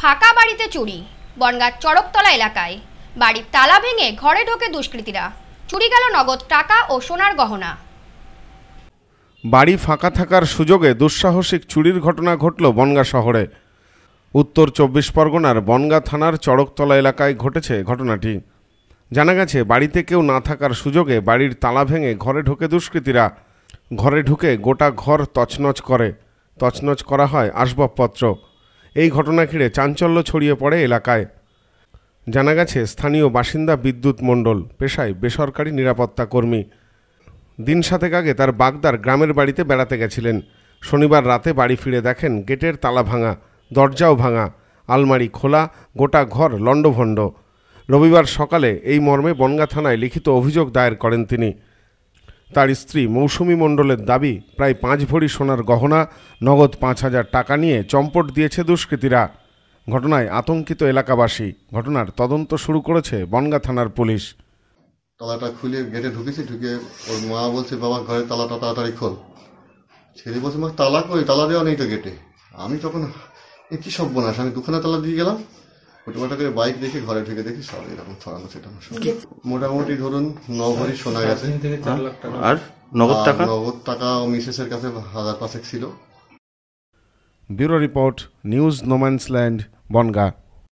ফাঁকা বাড়িতে চুরি বনগাঁ চড়কতলা এলাকায় বাড়ির তালা ভেঙে ঘরে ঢোকে দুষ্কৃতীরা চুরি গেল নগদ টাকা ও সোনার গহনা বাড়ি ফাঁকা থাকার সুযোগে দুঃসাহসিক চুরির ঘটনা ঘটল বনগাঁ শহরে উত্তর চব্বিশ পরগনার বনগাঁ থানার চড়কতলা এলাকায় ঘটেছে ঘটনাটি জানা গেছে বাড়িতে কেউ না থাকার সুযোগে বাড়ির তালা ভেঙে ঘরে ঢোকে দুষ্কৃতীরা ঘরে ঢুকে গোটা ঘর তছনছ করে তছনছ করা হয় আসবাবপত্র এই ঘটনা ঘিরে চাঞ্চল্য ছড়িয়ে পড়ে এলাকায় জানা গেছে স্থানীয় বাসিন্দা বিদ্যুৎ মণ্ডল পেশায় বেসরকারি নিরাপত্তা কর্মী দিন সাতেক আগে তার বাগদার গ্রামের বাড়িতে বেড়াতে গেছিলেন শনিবার রাতে বাড়ি ফিরে দেখেন গেটের তালা ভাঙা দরজাও ভাঙা আলমারি খোলা গোটা ঘর লণ্ডভণ্ড রবিবার সকালে এই মর্মে বনগা থানায় লিখিত অভিযোগ দায়ের করেন তিনি তার স্ত্রী মৌসুমি মণ্ডলের দাবি প্রায় পাঁচ ভরি সোনার গহনা নগদ পাঁচ হাজার টাকা নিয়ে চম্পট দিয়েছে দুষ্কৃতীরা ঘটনায় আতঙ্কিত এলাকাবাসী ঘটনার তদন্ত শুরু করেছে বনগা থানার পুলিশ তালাটা খুলে গেটে ঢুকেছি ঢুকে ওর মা বলছে বাবা ঘরে তালাটা তাড়াতাড়ি খোল ছেলে বলছে মা তালা কই তালা দেওয়া নেই তো গেটে আমি তখন কি সব বোনাস আমি দুখানা তালা দিয়ে গেলাম টোটোমাটা করে বাইক দেখে ঘরে ঢুকে দেখি সব এরকম ছড়ানো ছেটানো মোটামুটি ধরুন ন শোনা গেছে আর নগদ টাকা নগদ টাকা ও মিসেসের কাছে হাজার পাঁচেক ছিল bureau report news no man's land Bongaon